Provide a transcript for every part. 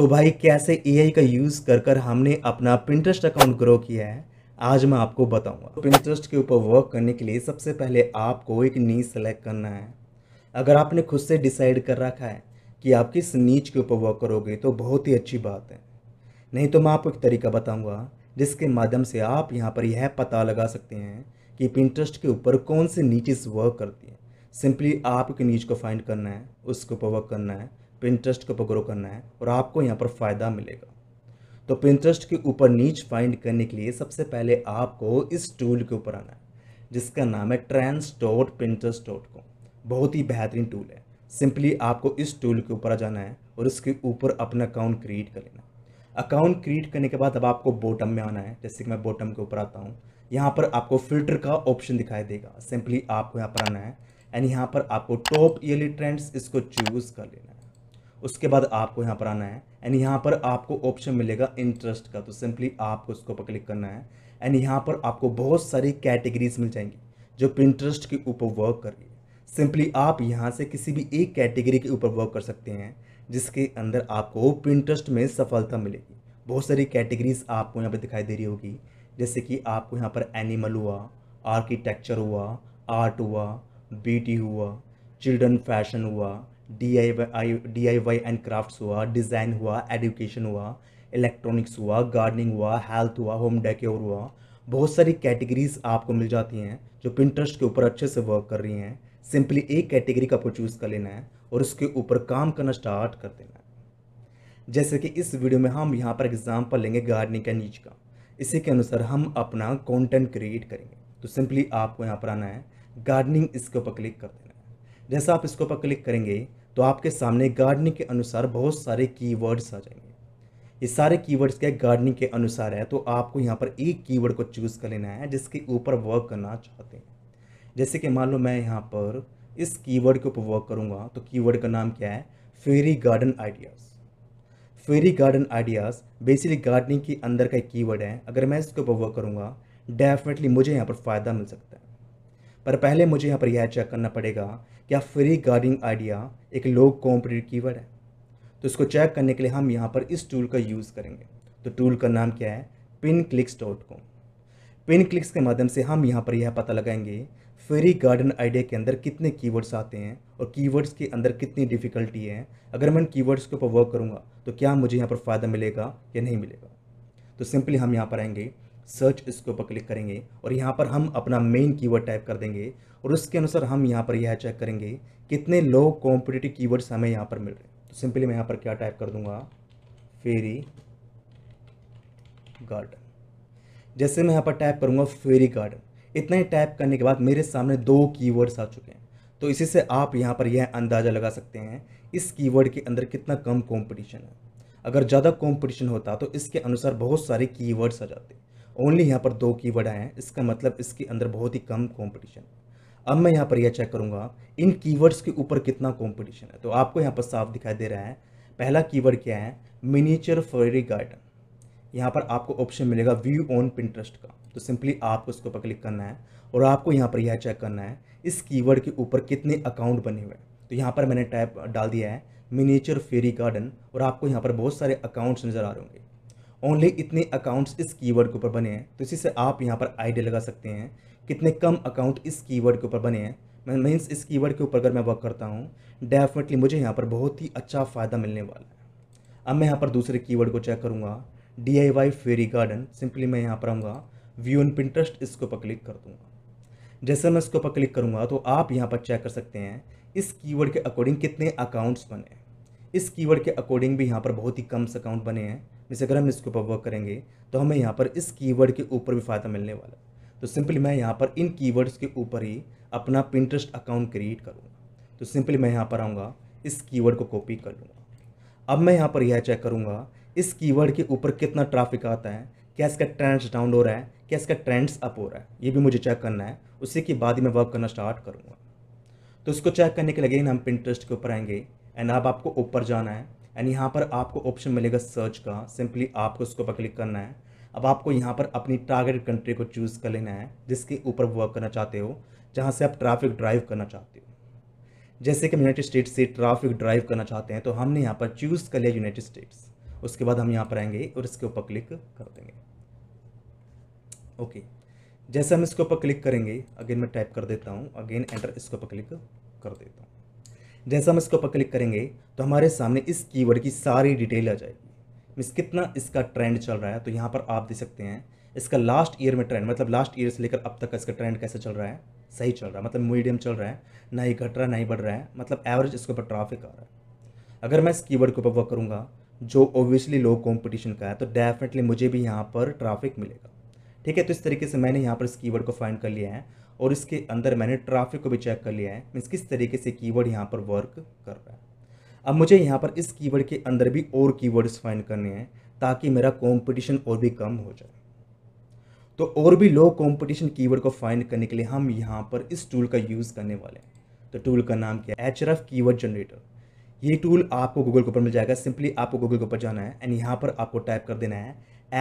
तो भाई कैसे एआई का यूज़ कर कर हमने अपना प्रिंटरेस्ट अकाउंट ग्रो किया है आज मैं आपको बताऊंगा प्रिंटरेस्ट तो के ऊपर वर्क करने के लिए सबसे पहले आपको एक नीच सेलेक्ट करना है अगर आपने खुद से डिसाइड कर रखा है कि आप किस नीच के ऊपर वर्क करोगे तो बहुत ही अच्छी बात है नहीं तो मैं आपको एक तरीका बताऊँगा जिसके माध्यम से आप यहाँ पर यह पता लगा सकते हैं कि पिंटरेस्ट के ऊपर कौन से नीचे वर्क करती है सिंपली आपके नीच को फाइंड करना है उसके ऊपर वर्क करना है पिंट्रस्ट को पकड़ो करना है और आपको यहाँ पर फ़ायदा मिलेगा तो पिंट्रस्ट के ऊपर नीच फाइंड करने के लिए सबसे पहले आपको इस टूल के ऊपर आना है जिसका नाम है trends dot Pinterest dot com बहुत ही बेहतरीन टूल है सिंपली आपको इस टूल के ऊपर आ जाना है और इसके ऊपर अपना अकाउंट क्रिएट कर लेना अकाउंट क्रिएट करने के बाद अब आपको बॉटम में आना है जैसे कि मैं बॉटम के ऊपर आता हूँ यहाँ पर आपको फिल्टर का ऑप्शन दिखाई देगा सिंपली आपको यहाँ पर आना है एंड यहाँ पर आपको टॉप ईयरली ट्रेंड्स इसको चूज़ कर लेना है उसके बाद आपको यहाँ पर आना है एंड यहाँ पर आपको ऑप्शन मिलेगा इंटरेस्ट का तो सिंपली आपको उसको ऊपर क्लिक करना है एंड यहाँ पर आपको बहुत सारी कैटेगरीज मिल जाएंगी जो प्रिंटरेस्ट के ऊपर वर्क कर रही है सिंपली आप यहाँ से किसी भी एक कैटेगरी के ऊपर वर्क कर सकते हैं जिसके अंदर आपको प्रिंटरेस्ट में सफलता मिलेगी बहुत सारी कैटेगरीज आपको यहाँ पर दिखाई दे रही होगी जैसे कि आपको यहाँ पर एनिमल हुआ आर्किटेक्चर हुआ आर्ट हुआ ब्यूटी हुआ चिल्ड्रन फैशन हुआ D I Y D I Y and craft हुआ डिज़ाइन हुआ एडुकेशन हुआ इलेक्ट्रॉनिक्स हुआ गार्डनिंग हुआ हेल्थ हुआ होम डेक्योर हुआ बहुत सारी कैटेगरीज आपको मिल जाती हैं जो पिंट्रस्ट के ऊपर अच्छे से वर्क कर रही हैं सिंपली एक कैटेगरी का आपको चूज़ कर लेना है और उसके ऊपर काम करना स्टार्ट कर देना है जैसे कि इस वीडियो में हम यहाँ पर एग्जाम्पल लेंगे गार्डनिंग का नीच का इसी के अनुसार हम अपना कॉन्टेंट क्रिएट करेंगे तो सिंपली आपको यहाँ पर आना है गार्डनिंग इसके ऊपर क्लिक कर देना है जैसा आप इसके ऊपर क्लिक करेंगे तो आपके सामने गार्डनिंग के अनुसार बहुत सारे कीवर्ड्स आ जाएंगे ये सारे कीवर्ड्स क्या गार्डनिंग के अनुसार है तो आपको यहाँ पर एक कीवर्ड को चूज़ कर लेना है जिसके ऊपर वर्क करना चाहते हैं जैसे कि मान लो मैं यहाँ पर इस कीवर्ड के ऊपर वर्क करूँगा तो कीवर्ड का नाम क्या है fairy garden ideas fairy garden ideas basically gardening के अंदर का एक कीवर्ड है अगर मैं इसके ऊपर वर्क करूँगा डेफिनेटली मुझे यहाँ पर फ़ायदा मिल सकता है पर पहले मुझे यहाँ पर यह चेक करना पड़ेगा क्या फ्री गार्डिंग आइडिया एक लो कॉम्पिटेटिव कीवर्ड है तो इसको चेक करने के लिए हम यहाँ पर इस टूल का यूज़ करेंगे तो टूल का नाम क्या है pin clicks dot com pin clicks के माध्यम से हम यहाँ पर यह पता लगाएंगे फ्री गार्डन आइडिया के अंदर कितने कीवर्ड्स आते हैं और कीवर्ड्स के अंदर कितनी डिफ़िकल्टी है अगर मैं कीवर्ड्स के ऊपर वर्क करूँगा तो क्या मुझे यहाँ पर फ़ायदा मिलेगा या नहीं मिलेगा तो सिंपली हम यहाँ पर आएंगे सर्च इसके ऊपर क्लिक करेंगे और यहाँ पर हम अपना मेन कीवर्ड टाइप कर देंगे और उसके अनुसार हम यहाँ पर यह चेक करेंगे कितने लो कॉम्पिटेटिव कीवर्ड्स हमें यहाँ पर मिल रहे हैं तो सिंपली मैं यहाँ पर क्या टाइप कर दूँगा फेरी गार्डन जैसे मैं यहाँ पर टाइप करूँगा फेरी गार्डन इतना ही टाइप करने के बाद मेरे सामने दो कीवर्ड्स आ चुके हैं तो इसी से आप यहाँ पर यह अंदाज़ा लगा सकते हैं इस कीवर्ड के अंदर कितना कम कॉम्पिटिशन है अगर ज़्यादा कॉम्पिटिशन होता तो इसके अनुसार बहुत सारे कीवर्ड्स आ जाते ओनली यहाँ पर दो कीवर्ड आए हैं इसका मतलब इसके अंदर बहुत ही कम कॉम्पिटिशन अब मैं यहाँ पर यह चेक करूँगा इन कीवर्ड्स के ऊपर कितना कॉम्पिटिशन है तो आपको यहाँ पर साफ दिखाई दे रहा है पहला कीवर्ड क्या है मिनीचर फेरी गार्डन यहाँ पर आपको ऑप्शन मिलेगा व्यू ऑन पिंट्रस्ट का तो सिंपली आपको इसके ऊपर क्लिक करना है और आपको यहाँ पर यह चेक करना है इस कीवर्ड के ऊपर कितने अकाउंट बने हुए हैं तो यहाँ पर मैंने टाइप डाल दिया है मिनीचर फेरी गार्डन और आपको यहाँ पर बहुत सारे अकाउंट्स नज़र आ रहे होंगे ओनली इतने अकाउंट्स इस कीवर्ड के ऊपर बने हैं तो इसी से आप यहाँ पर आइडिया लगा सकते हैं कितने कम अकाउंट इस कीवर्ड के ऊपर बने हैं मैं मीन्स इस कीवर्ड के ऊपर अगर मैं वर्क करता हूँ डेफिनेटली मुझे यहाँ पर बहुत ही अच्छा फ़ायदा मिलने वाला है अब मैं यहाँ पर दूसरे कीवर्ड को चेक करूँगा D I Y fairy garden simply मैं यहाँ पर आऊँगा व्यू इन पिंटरेस्ट इसके ऊपर क्लिक कर दूँगा जैसे मैं इसके ऊपर क्लिक करूँगा तो आप यहाँ पर चेक कर सकते हैं इस कीवर्ड के अकॉर्डिंग कितने अकाउंट्स बने हैं इस कीवर्ड के अकॉर्डिंग भी यहाँ पर बहुत ही कम अकाउंट बने हैं जैसे अगर हम इसके ऊपर वर्क करेंगे तो हमें यहाँ पर इस कीवर्ड के ऊपर भी फ़ायदा मिलने वाला तो सिंपली मैं यहाँ पर इन कीवर्ड्स के ऊपर ही अपना पिंट्रस्ट अकाउंट क्रिएट करूँगा तो सिंपली मैं यहाँ पर आऊँगा इस कीवर्ड को कॉपी कर लूँगा अब मैं यहाँ पर यह चेक करूँगा इस कीवर्ड के ऊपर कितना ट्रैफिक आता है क्या इसका ट्रेंड्स डाउन हो रहा है क्या इसका ट्रेंड्स अप हो रहा है ये भी मुझे चेक करना है उसी के बाद ही मैं वर्क करना स्टार्ट करूँगा तो इसको चेक करने के लिए हम पिंट्रस्ट के ऊपर आएंगे एंड अब आपको ऊपर जाना है एंड यहाँ पर आपको ऑप्शन मिलेगा सर्च का सिंपली आपको उसके ऊपर क्लिक करना है अब आपको यहाँ पर अपनी टारगेट कंट्री को चूज़ कर लेना है जिसके ऊपर वर्क करना चाहते हो जहाँ से आप ट्रैफिक ड्राइव करना चाहते हो जैसे कि यूनाइटेड स्टेट्स से ट्रैफिक ड्राइव करना चाहते हैं तो हमने यहाँ पर चूज़ कर लिया यूनाइटेड स्टेट्स उसके बाद हम यहाँ पर आएंगे और इसके ऊपर क्लिक कर देंगे ओके जैसे हम इसके ऊपर क्लिक करेंगे अगेन मैं टाइप कर देता हूँ अगेन एंटर इसके ऊपर क्लिक कर देता हूँ जैसा हम इसके ऊपर क्लिक करेंगे तो हमारे सामने इस कीवर्ड की सारी डिटेल आ जाएगी मीन्स कितना इसका ट्रेंड चल रहा है तो यहाँ पर आप देख सकते हैं इसका लास्ट ईयर में ट्रेंड मतलब लास्ट ईयर से लेकर अब तक इसका ट्रेंड कैसे चल रहा है सही चल रहा है मतलब मीडियम चल रहा है ना ही घट रहा है ना ही बढ़ रहा है मतलब एवरेज इसके ऊपर ट्राफिक आ रहा है अगर मैं इस कीवर्ड के ऊपर वर्क करूँगा जो ओबियसली लो कॉम्पिटिशन का है तो डेफिनेटली मुझे भी यहाँ पर ट्राफिक मिलेगा ठीक है तो इस तरीके से मैंने यहाँ पर इस कीवर्ड को फाइंड कर लिया है और इसके अंदर मैंने ट्राफिक को भी चेक कर लिया है मीन्स किस तरीके से कीवर्ड यहाँ पर वर्क कर रहा है अब मुझे यहाँ पर इस कीवर्ड के अंदर भी और कीवर्ड्स फाइंड करने हैं ताकि मेरा कंपटीशन और भी कम हो जाए तो और भी लो कंपटीशन कीवर्ड को फाइंड करने के लिए हम यहाँ पर इस टूल का यूज़ करने वाले हैं तो टूल का नाम क्या है H R F keyword generator ये टूल आपको गूगल के ऊपर मिल जाएगा सिंपली आपको गूगल के ऊपर जाना है एंड यहाँ पर आपको टाइप कर देना है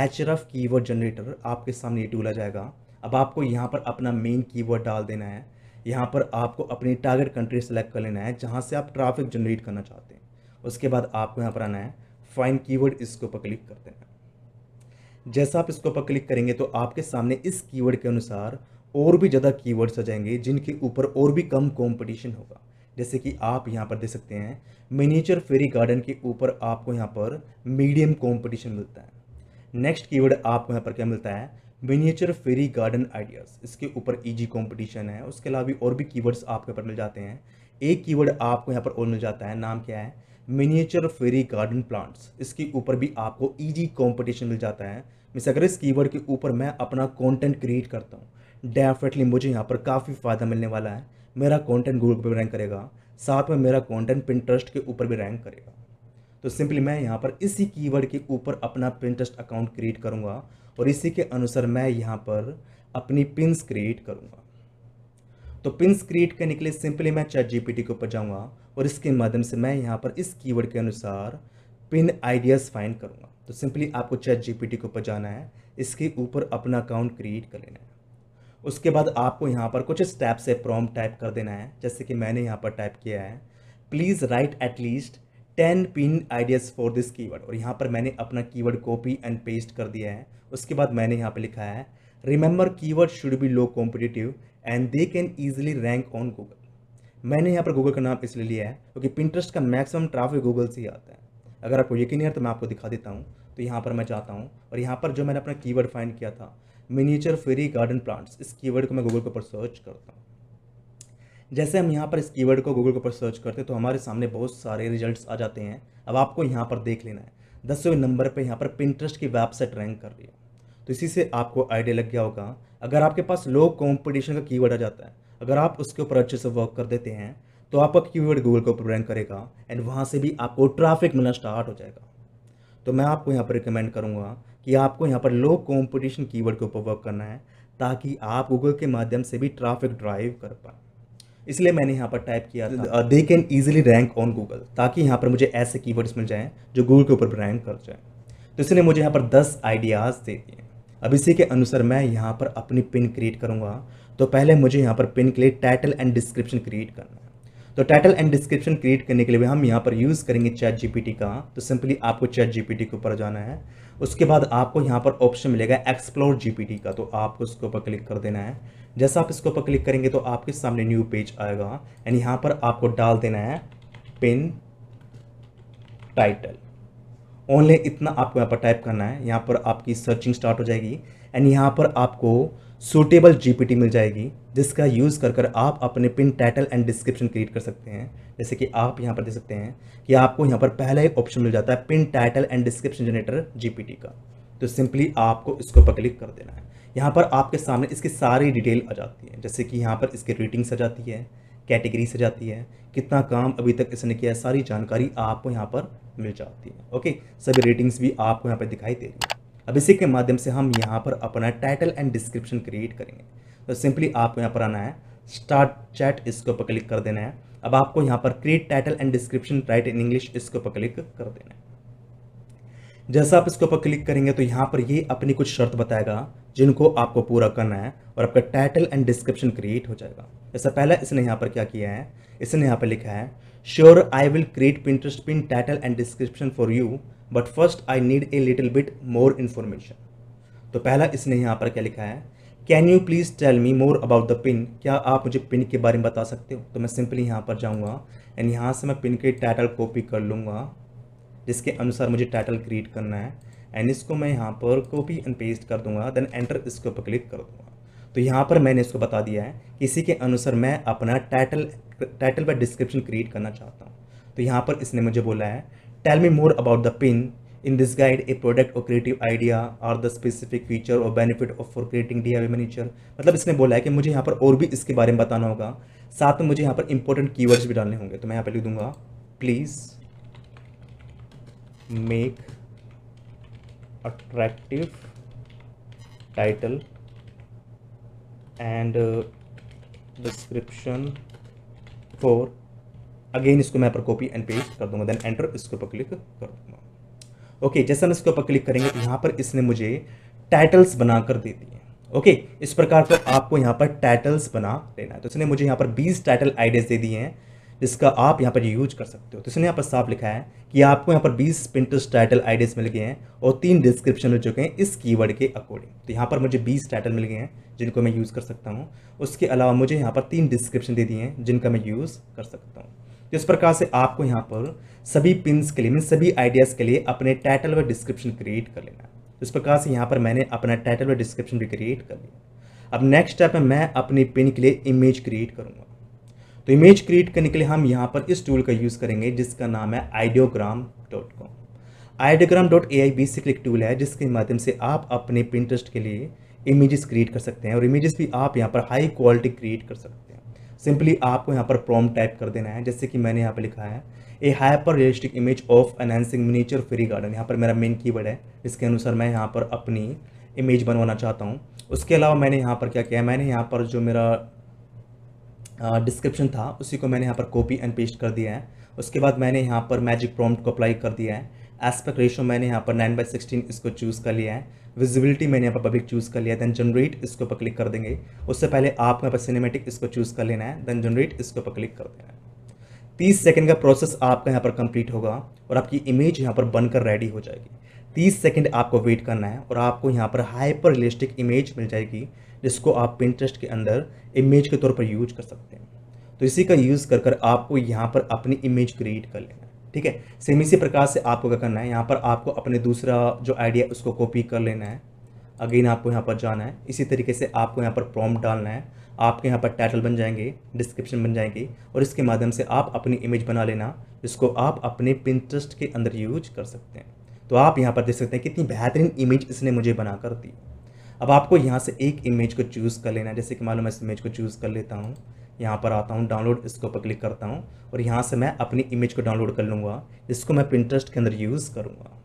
H R F keyword generator आपके सामने ये टूल आ जाएगा अब आपको यहाँ पर अपना मेन कीवर्ड डाल देना है यहाँ पर आपको अपनी टारगेट कंट्री सेलेक्ट कर लेना है जहाँ से आप ट्रैफिक जनरेट करना चाहते हैं उसके बाद आपको यहाँ पर आना है फाइन कीवर्ड इसके ऊपर क्लिक कर देना है जैसा आप इसके ऊपर क्लिक करेंगे तो आपके सामने इस कीवर्ड के अनुसार और भी ज़्यादा कीवर्ड्स आ जाएंगे जिनके ऊपर और भी कम कॉम्पिटिशन होगा जैसे कि आप यहाँ पर देख सकते हैं मिनीचर फेरी गार्डन के ऊपर आपको यहाँ पर मीडियम कॉम्पिटिशन मिलता है नेक्स्ट कीवर्ड आपको यहाँ पर क्या मिलता है मिनिएचर फेरी गार्डन आइडियाज़ इसके ऊपर ईजी e कंपटीशन है उसके अलावा भी और भी कीवर्ड्स आपके ऊपर मिल जाते हैं एक कीवर्ड आपको यहाँ पर और मिल जाता है नाम क्या है मिनिएचर फेरी गार्डन प्लांट्स इसके ऊपर भी आपको ईजी e कंपटीशन मिल जाता है मिस अगर इस कीवर्ड के ऊपर मैं अपना कॉन्टेंट क्रिएट करता हूँ डेफिनेटली मुझे यहाँ पर काफ़ी फ़ायदा मिलने वाला है मेरा कॉन्टेंट गूगल पर रैंक करेगा साथ में मेरा कॉन्टेंट पिंट्रस्ट के ऊपर भी रैंक करेगा तो सिंपली मैं यहाँ पर इसी कीवर्ड के ऊपर अपना प्रिंटेस्ट अकाउंट क्रिएट करूँगा और इसी के अनुसार मैं यहाँ पर अपनी पिन्स क्रिएट करूँगा तो पिंस क्रिएट करने के लिए सिंपली मैं चैट जीपीटी के ऊपर जाऊँगा और इसके माध्यम से मैं यहाँ पर इस कीवर्ड के अनुसार पिन आइडियाज़ फाइंड करूँगा तो सिंपली आपको चैट जीपीटी के ऊपर जाना है इसके ऊपर अपना अकाउंट क्रिएट कर लेना है उसके बाद आपको यहाँ पर कुछ स्टेप से प्रॉम टाइप कर देना है जैसे कि मैंने यहाँ पर टाइप किया है please write at least ten pin ideas for this keyword और यहाँ पर मैंने अपना कीवर्ड कॉपी एंड पेस्ट कर दिया है उसके बाद मैंने यहाँ पर लिखा है remember keyword should be low competitive and they can easily rank on Google मैंने यहाँ पर गूगल का नाम इसलिए लिया है क्योंकि पिंट्रस्ट का मैक्सिमम ट्राफिक गूगल से ही आता है अगर आपको यकीन है तो मैं आपको दिखा देता हूँ तो यहाँ पर मैं चाहता हूँ और यहाँ पर जो मैंने अपना कीवर्ड फाइंड किया था मिनीचर फेरी गार्डन प्लांट्स इस कीवर्ड को मैं गूगल के ऊपर सर्च करता हूँ जैसे हम यहाँ पर इस कीवर्ड को गूगल के ऊपर सर्च करते हैं तो हमारे सामने बहुत सारे रिजल्ट्स आ जाते हैं अब आपको यहाँ पर देख लेना है दसवें नंबर पर यहाँ पर पिंट्रस्ट की वेबसाइट रैंक कर रही है तो इसी से आपको आइडिया लग गया होगा अगर आपके पास लो कॉम्पिटिशन का कीवर्ड आ जाता है अगर आप उसके ऊपर अच्छे से वर्क कर देते हैं तो आपका कीवर्ड गूगल के ऊपर रैंक करेगा एंड वहाँ से भी आपको ट्रैफिक मिलना स्टार्ट हो जाएगा तो मैं आपको यहाँ पर रिकमेंड करूँगा कि आपको यहाँ पर लो कॉम्पिटिशन कीवर्ड के ऊपर वर्क करना है ताकि आप गूगल के माध्यम से भी ट्रैफिक ड्राइव कर पाएँ इसलिए मैंने यहाँ पर टाइप किया था they can easily rank on Google ताकि यहाँ पर मुझे ऐसे कीवर्ड्स मिल जाएँ जो गूगल के ऊपर रैंक कर जाएँ तो इसने मुझे यहाँ पर दस आइडियाज़ दे दिए अब इसी के अनुसार मैं यहाँ पर अपनी पिन क्रिएट करूँगा तो पहले मुझे यहाँ पर पिन के लिए टाइटल एंड डिस्क्रिप्शन क्रिएट करना है तो टाइटल एंड डिस्क्रिप्शन क्रिएट करने के लिए हम यहाँ पर यूज़ करेंगे चैट जीपीटी का तो सिंपली आपको चैट जीपीटी के ऊपर जाना है उसके बाद आपको यहाँ पर ऑप्शन मिलेगा एक्सप्लोर जीपीटी का तो आपको इसके ऊपर क्लिक कर देना है जैसा आप इसके ऊपर क्लिक करेंगे तो आपके सामने न्यू पेज आएगा एंड यहाँ पर आपको डाल देना है पिन टाइटल ओनली इतना आपको यहाँ पर टाइप करना है यहाँ पर आपकी सर्चिंग स्टार्ट हो जाएगी एंड यहाँ पर आपको सूटेबल जीपीटी मिल जाएगी जिसका यूज़ कर कर आप अपने pin title and description create कर सकते हैं जैसे कि आप यहाँ पर देख सकते हैं कि आपको यहाँ पर पहला ही ऑप्शन मिल जाता है pin title and description generator जी का तो सिंपली आपको इसके ऊपर क्लिक कर देना है यहाँ पर आपके सामने इसकी सारी डिटेल आ जाती है जैसे कि यहाँ पर इसकी रेटिंग्स आ जाती है कैटेगरी से जाती है कितना काम अभी तक इसने किया है सारी जानकारी आपको यहाँ पर मिल जाती है ओके सभी रेटिंग्स भी आपको यहाँ पर दिखाई दे रही है अब इसी के माध्यम से हम यहाँ पर अपना टाइटल एंड डिस्क्रिप्शन क्रिएट करेंगे तो सिंपली आपको यहाँ पर आना है स्टार्ट चैट इसके ऊपर क्लिक कर देना है अब आपको यहाँ पर create title and description write in English इसके ऊपर क्लिक कर देना है जैसा आप इसके ऊपर क्लिक करेंगे तो यहाँ पर ये अपनी कुछ शर्त बताएगा जिनको आपको पूरा करना है और आपका टाइटल एंड डिस्क्रिप्शन क्रिएट हो जाएगा जैसा पहला इसने यहाँ पर क्या किया है इसने यहाँ पर लिखा है sure I will create Pinterest pin title and description for you but first I need a little bit more information तो पहला इसने यहाँ पर क्या लिखा है can you please tell me more about the pin क्या आप मुझे पिन के बारे में बता सकते हो तो मैं सिंपली यहाँ पर जाऊँगा एंड यहाँ से मैं पिन के टाइटल कॉपी कर लूँगा जिसके अनुसार मुझे टाइटल क्रिएट करना है एंड इसको मैं यहाँ पर कॉपी एंड पेस्ट कर दूँगा देन एंटर इसके ऊपर क्लिक कर दूँगा तो यहाँ पर मैंने इसको बता दिया है कि इसी के अनुसार मैं अपना टाइटल टाइटल व डिस्क्रिप्शन क्रिएट करना चाहता हूँ तो यहाँ पर इसने मुझे बोला है Tell me more about the pin. In this guide, a product और क्रिएटिव आइडिया और द स्पेसिफिक फीचर और benefit of for creating D I manager मतलब इसने बोला है कि मुझे यहाँ पर और भी इसके बारे में बताना होगा साथ में मुझे यहाँ पर इंपॉर्टेंट कीवर्ड्स भी डालने होंगे तो मैं यहाँ पर लिख दूंगा please make attractive title and description for again इसको मैं पर कॉपी एंड पेस्ट कर दूंगा देन एंटर इसके ऊपर क्लिक कर दूंगा ओके जैसे हम इसके ऊपर क्लिक करेंगे तो यहाँ पर इसने मुझे टाइटल्स बनाकर दे दिए ओके इस प्रकार से तो आपको यहाँ पर टाइटल्स बना लेना है तो इसने मुझे यहाँ पर 20 टाइटल आइडियाज़ दे दिए हैं जिसका आप यहाँ पर यूज कर सकते हो तो इसने यहाँ पर साफ लिखा है कि आपको यहाँ पर 20 पिंटस टाइटल आइडियाज़ मिल गए हैं और तीन डिस्क्रिप्शन हो चुके हैं इस कीवर्ड के अकॉर्डिंग तो यहाँ पर मुझे 20 टाइटल मिल गए हैं जिनको मैं यूज़ कर सकता हूँ उसके अलावा मुझे यहाँ पर तीन डिस्क्रिप्शन दे दिए हैं जिनका मैं यूज़ कर सकता हूँ तो इस प्रकार से आपको यहाँ पर सभी पिंस के लिए मीन सभी आइडियाज़ के लिए अपने टाइटल व डिस्क्रिप्शन क्रिएट कर लेना जिस तो इस प्रकार से यहाँ पर मैंने अपना टाइटल व डिस्क्रिप्शन भी क्रिएट कर लिया अब नेक्स्ट स्टेप में मैं अपनी पिन के लिए इमेज क्रिएट करूँगा तो इमेज क्रिएट करने के लिए हम यहाँ पर इस टूल का यूज़ करेंगे जिसका नाम है ideogram dot com ideogram dot A I basic एक टूल है जिसके माध्यम से आप अपने पिंटरेस्ट के लिए इमेजेस क्रिएट कर सकते हैं और इमेजेस भी आप यहाँ पर हाई क्वालिटी क्रिएट कर सकते हैं सिंपली आपको यहाँ पर प्रॉम टाइप कर देना है जैसे कि मैंने यहाँ पर लिखा है a hyper realistic image of enhancing miniature free garden यहाँ पर मेरा मेन कीवर्ड है इसके अनुसार मैं यहाँ पर अपनी इमेज बनवाना चाहता हूँ उसके अलावा मैंने यहाँ पर क्या किया मैंने यहाँ पर जो मेरा डिस्क्रिप्शन था उसी को मैंने यहाँ पर कॉपी एंड पेस्ट कर दिया है उसके बाद मैंने यहाँ पर मैजिक प्रॉम्प्ट को अप्लाई कर दिया है एस्पेक्ट रेशो मैंने यहाँ पर नाइन बाई सिक्सटीन इसको चूज़ कर लिया है विजिबिलिटी मैंने यहाँ पर पब्लिक चूज़ कर लिया देन जनरेट इसके ऊपर क्लिक कर देंगे उससे पहले आप यहाँ पर सिनेमेटिक इसको चूज़ कर लेना है देन जनरेट इसके ऊपर क्लिक कर देना है तीस सेकेंड का प्रोसेस आपका यहाँ पर कंप्लीट होगा और आपकी इमेज यहाँ पर बनकर रेडी हो जाएगी तीस सेकेंड आपको वेट करना है और आपको यहाँ पर हाइपर रियलिस्टिक इमेज मिल जाएगी जिसको आप पिंटरेस्ट के अंदर इमेज के तौर पर यूज कर सकते हैं तो इसी का यूज़ कर कर आपको यहाँ पर अपनी इमेज क्रिएट कर लेना है ठीक है सेम इसी प्रकार से आपको क्या करना है यहाँ पर आपको अपने दूसरा जो आइडिया उसको कॉपी कर लेना है अगेन आपको यहाँ पर जाना है इसी तरीके से आपको यहाँ पर प्रॉम्प डालना है आपके यहाँ पर टाइटल बन जाएंगे डिस्क्रिप्शन बन जाएंगे और इसके माध्यम से आप अपनी इमेज बना लेना जिसको आप अपने पिंट्रस्ट के अंदर यूज कर सकते हैं तो आप यहाँ पर देख सकते हैं कितनी बेहतरीन इमेज इसने मुझे बना कर दी अब आपको यहाँ से एक इमेज को चूज़ कर लेना है जैसे कि मालूम मैं इस इमेज को चूज़ कर लेता हूँ यहाँ पर आता हूँ डाउनलोड इसके ऊपर क्लिक करता हूँ और यहाँ से मैं अपनी इमेज को डाउनलोड कर लूँगा इसको मैं प्रिंटरेस्ट के अंदर यूज़ करूँगा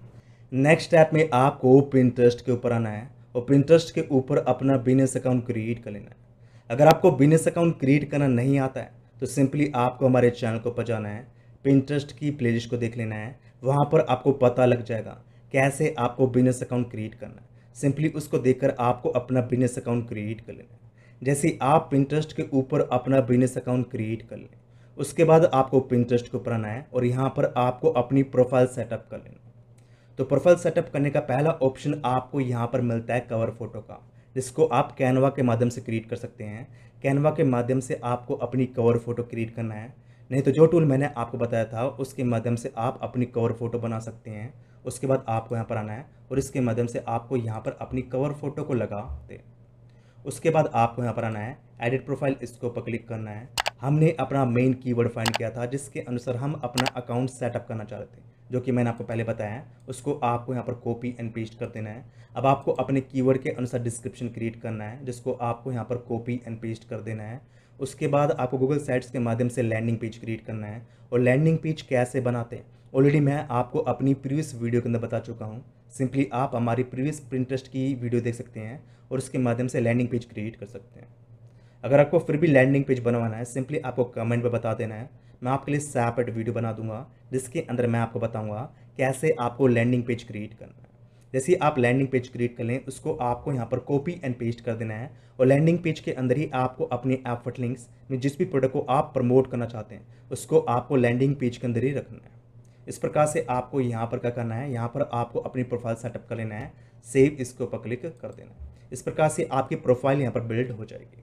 नेक्स्ट ऐप में आपको प्रिंटरेस्ट के ऊपर आना है और प्रिंटरेस्ट के ऊपर अपना बिजनेस अकाउंट क्रिएट कर लेना है अगर आपको बिजनेस अकाउंट क्रिएट करना नहीं आता है तो सिंपली आपको हमारे चैनल को ऊपर जाना है प्रिंटरेस्ट की प्ले को देख लेना है वहाँ पर आपको पता लग जाएगा कैसे आपको बिजनेस अकाउंट क्रिएट करना है सिंपली उसको देखकर आपको अपना बिजनेस अकाउंट क्रिएट कर लेना है जैसे आप पिंट्रस्ट के ऊपर अपना बिजनेस अकाउंट क्रिएट कर लें उसके बाद आपको पिंट्रस्ट के ऊपर आना है और यहाँ पर आपको अपनी प्रोफाइल सेटअप कर लेना तो प्रोफाइल सेटअप करने का पहला ऑप्शन आपको यहाँ पर मिलता है कवर फोटो का जिसको आप कैनवा के माध्यम से क्रिएट कर सकते हैं कैनवा के माध्यम से आपको अपनी कवर फोटो क्रिएट करना है नहीं तो जो टूल मैंने आपको बताया था उसके माध्यम से आप अपनी कवर फोटो बना सकते हैं उसके बाद आपको यहाँ पर आना है और इसके माध्यम से आपको यहाँ पर अपनी कवर फोटो को लगा दें उसके बाद आपको यहाँ पर आना है एडिट प्रोफाइल इसके ऊपर क्लिक करना है हमने अपना मेन कीवर्ड फाइंड किया था जिसके अनुसार हम अपना अकाउंट सेटअप करना चाहते थे जो कि मैंने आपको पहले बताया है उसको आपको यहाँ पर कॉपी एंड पेस्ट कर देना है अब आपको अपने कीवर्ड के अनुसार डिस्क्रिप्शन क्रिएट करना है जिसको आपको यहाँ पर कॉपी एंड पेस्ट कर देना है उसके बाद आपको गूगल साइट्स के माध्यम से लैंडिंग पेज क्रिएट करना है और लैंडिंग पेज कैसे बनाते हैं ऑलरेडी मैं आपको अपनी प्रीवियस वीडियो के अंदर बता चुका हूँ सिंपली आप हमारी प्रीवियस प्रिंटेस्ट की वीडियो देख सकते हैं और उसके माध्यम से लैंडिंग पेज क्रिएट कर सकते हैं अगर आपको फिर भी लैंडिंग पेज बनवाना है सिंपली आपको कमेंट में बता देना है मैं आपके लिए सेपरेट वीडियो बना दूंगा जिसके अंदर मैं आपको बताऊंगा कैसे आपको लैंडिंग पेज क्रिएट करना है जैसे आप लैंडिंग पेज क्रिएट कर लें उसको आपको यहाँ पर कॉपी एंड पेस्ट कर देना है और लैंडिंग पेज के अंदर ही आपको अपने एफर्ट लिंक्स में जिस भी प्रोडक्ट को आप प्रमोट करना चाहते हैं उसको आपको लैंडिंग पेज के अंदर ही रखना है इस प्रकार से आपको यहाँ पर क्या करना है यहाँ पर आपको अपनी प्रोफाइल सेटअप कर लेना है सेव इसके ऊपर क्लिक कर देना है इस प्रकार से आपकी प्रोफाइल यहाँ पर बिल्ड हो जाएगी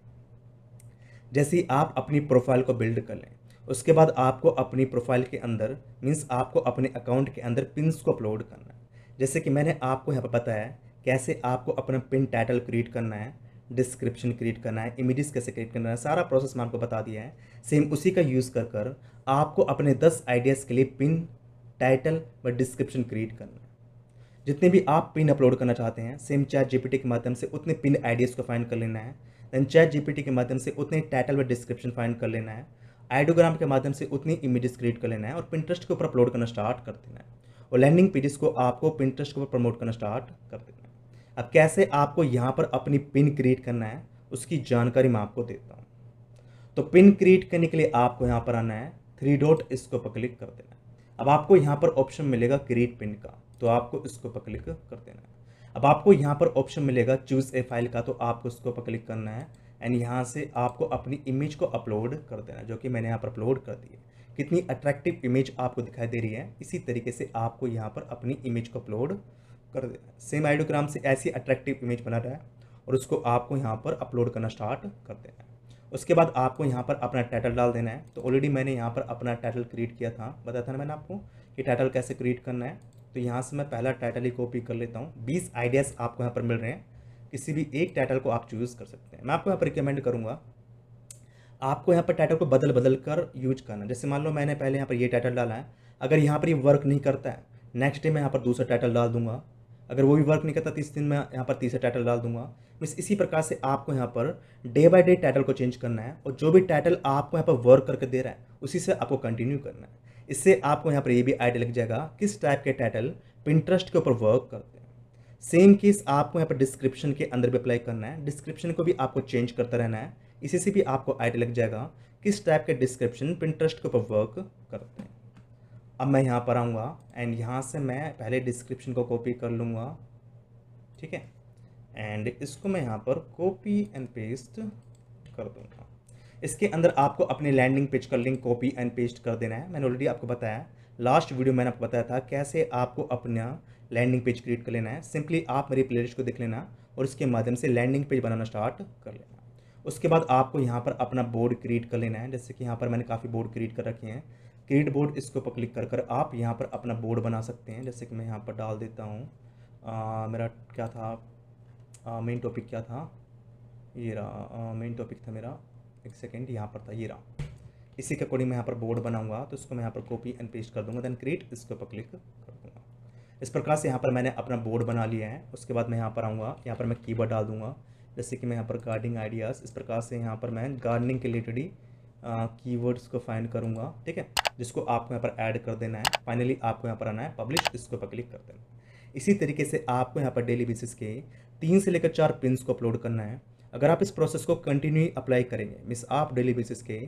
जैसे ही आप अपनी प्रोफाइल को बिल्ड कर लें उसके बाद आपको अपनी प्रोफाइल के अंदर मीन्स आपको अपने अकाउंट के अंदर पिंस को अपलोड करना है जैसे कि मैंने आपको यहाँ पर बताया कैसे आपको अपना पिन टाइटल क्रिएट करना है डिस्क्रिप्शन क्रिएट करना है इमेजेस कैसे क्रिएट करना है सारा प्रोसेस मैं आपको बता दिया है सेम उसी का यूज़ कर कर आपको अपने दस आइडियाज़ के लिए पिन टाइटल व डिस्क्रिप्शन क्रिएट करना जितने भी आप पिन अपलोड करना चाहते हैं सेम चैट जीपीटी के माध्यम से उतने पिन आइडियाज़ को फाइंड कर लेना है देन चैट जीपीटी के माध्यम से उतने टाइटल व डिस्क्रिप्शन फाइंड कर लेना है आइडोग्राम के माध्यम से उतनी इमेजेस क्रिएट कर लेना है और पिंट्रस्ट के ऊपर अपलोड करना स्टार्ट कर देना है और लैंडिंग पेजेस को आपको पिंट्रस्ट के ऊपर प्रमोट करना स्टार्ट कर देना है अब कैसे आपको यहाँ पर अपनी पिन क्रिएट करना है उसकी जानकारी मैं आपको देता हूँ तो पिन क्रिएट करने के लिए आपको यहाँ पर आना है थ्री डॉट इसके ऊपर क्लिक कर देना अब आपको यहाँ पर ऑप्शन मिलेगा क्रिएट पिन का तो आपको इसके ऊपर क्लिक कर देना है अब आपको यहाँ पर ऑप्शन मिलेगा चूज़ ए फाइल का तो आपको इसके ऊपर क्लिक करना है एंड यहाँ से आपको अपनी इमेज को अपलोड कर देना है जो कि मैंने यहाँ पर अपलोड कर दी है कितनी अट्रैक्टिव इमेज आपको दिखाई दे रही है इसी तरीके से आपको यहाँ पर अपनी इमेज को अपलोड कर देना है सेम आइडोग्राम से ऐसी अट्रैक्टिव इमेज बना रहा है और उसको आपको यहाँ पर अपलोड करना स्टार्ट कर देना है उसके बाद आपको यहाँ पर अपना टाइटल डाल देना है तो ऑलरेडी मैंने यहाँ पर अपना टाइटल क्रिएट किया था बताया था ना मैंने आपको कि टाइटल कैसे क्रिएट करना है तो यहाँ से मैं पहला टाइटल ही कॉपी कर लेता हूँ बीस आइडियाज़ आपको यहाँ पर मिल रहे हैं किसी भी एक टाइटल को आप चूज़ कर सकते हैं मैं आपको यहाँ पर रिकमेंड करूँगा आपको यहाँ पर टाइटल को बदल बदल कर यूज करना जैसे मान लो मैंने पहले यहाँ पर ये टाइटल डाला है अगर यहाँ पर ये वर्क नहीं करता है नेक्स्ट डे मैं यहाँ पर दूसरा टाइटल डाल दूंगा अगर वो भी वर्क नहीं करता तीस दिन में यहाँ पर तीसरा टाइटल डाल दूंगा मीस इसी प्रकार से आपको यहाँ पर डे बाय डे टाइटल को चेंज करना है और जो भी टाइटल आपको यहाँ पर वर्क करके दे रहा है उसी से आपको कंटिन्यू करना है इससे आपको यहाँ पर ये भी आइडिया लग जाएगा किस टाइप के टाइटल पिंट्रस्ट के ऊपर वर्क करते हैं सेम केस आपको यहाँ पर डिस्क्रिप्शन के अंदर भी अप्लाई करना है डिस्क्रिप्शन को भी आपको चेंज करता रहना है इसी से भी आपको आइडिया लग जाएगा किस टाइप के डिस्क्रिप्शन पिंट्रस्ट के ऊपर वर्क करते हैं अब मैं यहाँ पर आऊँगा एंड यहाँ से मैं पहले डिस्क्रिप्शन को कॉपी कर लूँगा ठीक है एंड इसको मैं यहाँ पर कॉपी एंड पेस्ट कर दूँगा इसके अंदर आपको अपने लैंडिंग पेज का लिंक कॉपी एंड पेस्ट कर देना है मैंने ऑलरेडी आपको बताया लास्ट वीडियो मैंने आपको बताया था कैसे आपको अपना लैंडिंग पेज क्रिएट कर लेना है सिंपली आप मेरी प्लेलिस्ट को देख लेना और इसके माध्यम से लैंडिंग पेज बनाना स्टार्ट कर लेना उसके बाद आपको यहाँ पर अपना बोर्ड क्रिएट कर लेना है जैसे कि यहाँ पर मैंने काफ़ी बोर्ड क्रिएट कर रखे हैं क्रिएट बोर्ड इसके ऊपर क्लिक कर कर आप यहाँ पर अपना बोर्ड बना सकते हैं जैसे कि मैं यहाँ पर डाल देता हूँ मेरा क्या था मेन टॉपिक क्या था ये रहा मेन टॉपिक था मेरा एक सेकेंड यहाँ पर था ये रहा इसी के अकॉर्डिंग मैं यहाँ पर बोर्ड बनाऊंगा तो इसको मैं यहाँ पर कॉपी एंड पेस्ट कर दूंगा देन क्रिएट इसके ऊपर क्लिक कर दूंगा इस प्रकार से यहाँ पर मैंने अपना बोर्ड बना लिया है उसके बाद मैं यहाँ पर आऊँगा यहाँ पर मैं कीबोर्ड डाल दूंगा जैसे कि मैं यहाँ पर गार्डनिंग आइडियाज़ इस प्रकार से यहाँ पर मैं गार्डनिंग के रिलेटेड ही की को फाइन करूँगा ठीक है जिसको आपको यहाँ पर ऐड कर देना है फाइनली आपको यहाँ पर आना है पब्लिश इसको पर क्लिक कर देना इसी तरीके से आपको यहाँ पर डेली बेसिस के तीन से लेकर चार पिनस को अपलोड करना है अगर आप इस प्रोसेस को कंटिन्यू अप्लाई करेंगे मिस आप डेली बेसिस के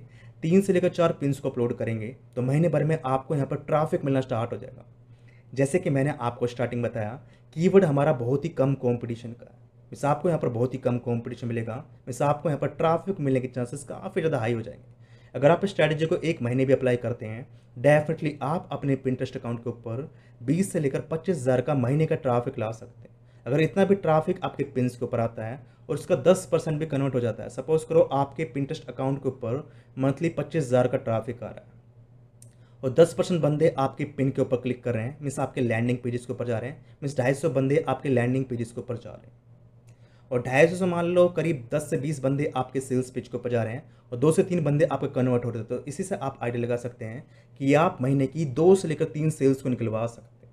तीन से लेकर चार पिन्स को अपलोड करेंगे तो महीने भर में आपको यहाँ पर ट्रैफिक मिलना स्टार्ट हो जाएगा जैसे कि मैंने आपको स्टार्टिंग बताया कीवर्ड हमारा बहुत ही कम कंपटीशन का है मिस आपको यहाँ पर बहुत ही कम कॉम्पिटिशन मिलेगा मिस आपको यहाँ पर ट्राफिक मिलने के चांसेस काफ़ी ज़्यादा हाई हो जाएंगे अगर आप इस स्ट्रैटेजी को एक महीने भी अप्लाई करते हैं डेफिनेटली आप अपने प्रिंटरेस्ट अकाउंट के ऊपर बीस से लेकर पच्चीस हज़ार का महीने का ट्रैफिक ला सकते हैं अगर इतना भी ट्रैफिक आपके पिंस के ऊपर आता है और उसका दस परसेंट भी कन्वर्ट हो जाता है सपोज करो आपके प्रिंटरेस्ट अकाउंट के ऊपर मंथली पच्चीस हज़ार का ट्रैफिक आ रहा है और 10 परसेंट बंदे आपके पिन के ऊपर क्लिक कर रहे हैं मिस आपके लैंडिंग पेजेस के ऊपर जा रहे हैं मीन्स ढाई बंदे आपके लैंडिंग पेजेस के ऊपर जा रहे हैं और ढाई सौ से मान लो करीब दस से बीस बंदे आपके सेल्स पिच के ऊपर जा रहे हैं और दो से तीन बंदे आपके कन्वर्ट हो रहे हैं तो इसी से आप आइडिया लगा सकते हैं कि आप महीने की दो से लेकर तीन सेल्स को निकलवा सकते हैं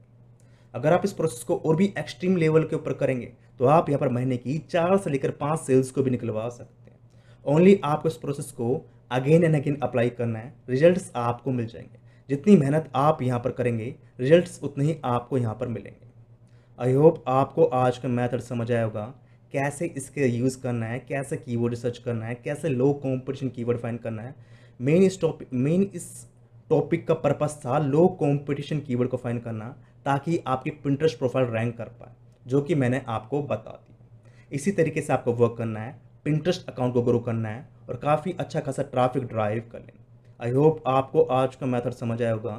अगर आप इस प्रोसेस को और भी एक्सट्रीम लेवल के ऊपर करेंगे तो आप यहाँ पर महीने की चार से लेकर पाँच सेल्स को भी निकलवा सकते हैं ओनली आपको इस प्रोसेस को अगेन एंड अगेन अप्लाई करना है रिजल्ट आपको मिल जाएंगे जितनी मेहनत आप यहाँ पर करेंगे रिजल्ट उतने ही आपको यहाँ पर मिलेंगे आई होप आपको आज का मैथड समझ आया होगा कैसे इसके यूज़ करना है कैसे कीवर्ड सर्च करना है कैसे लो कॉम्पिटिशन कीवर्ड फाइंड करना है मेन इस टॉपिक मेन इस टॉपिक का पर्पस था लो कॉम्पिटिशन कीवर्ड को फाइंड करना ताकि आपकी प्रिंटर्स प्रोफाइल रैंक कर पाए जो कि मैंने आपको बता दी इसी तरीके से आपको वर्क करना है प्रिंटर्स अकाउंट को ग्रो करना है और काफ़ी अच्छा खासा ट्रैफिक ड्राइव कर लेना आई होप आपको आज का मेथड समझ आया होगा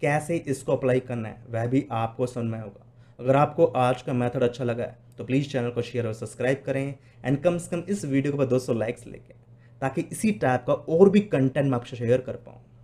कैसे इसको अप्लाई करना है वह भी आपको समझ में होगा अगर आपको आज का मेथड अच्छा लगा है तो प्लीज़ चैनल को शेयर और सब्सक्राइब करें एंड कम से कम इस वीडियो के ऊपर 200 लाइक्स लेके ताकि इसी टाइप का और भी कंटेंट मैं आपसे शेयर कर पाऊँ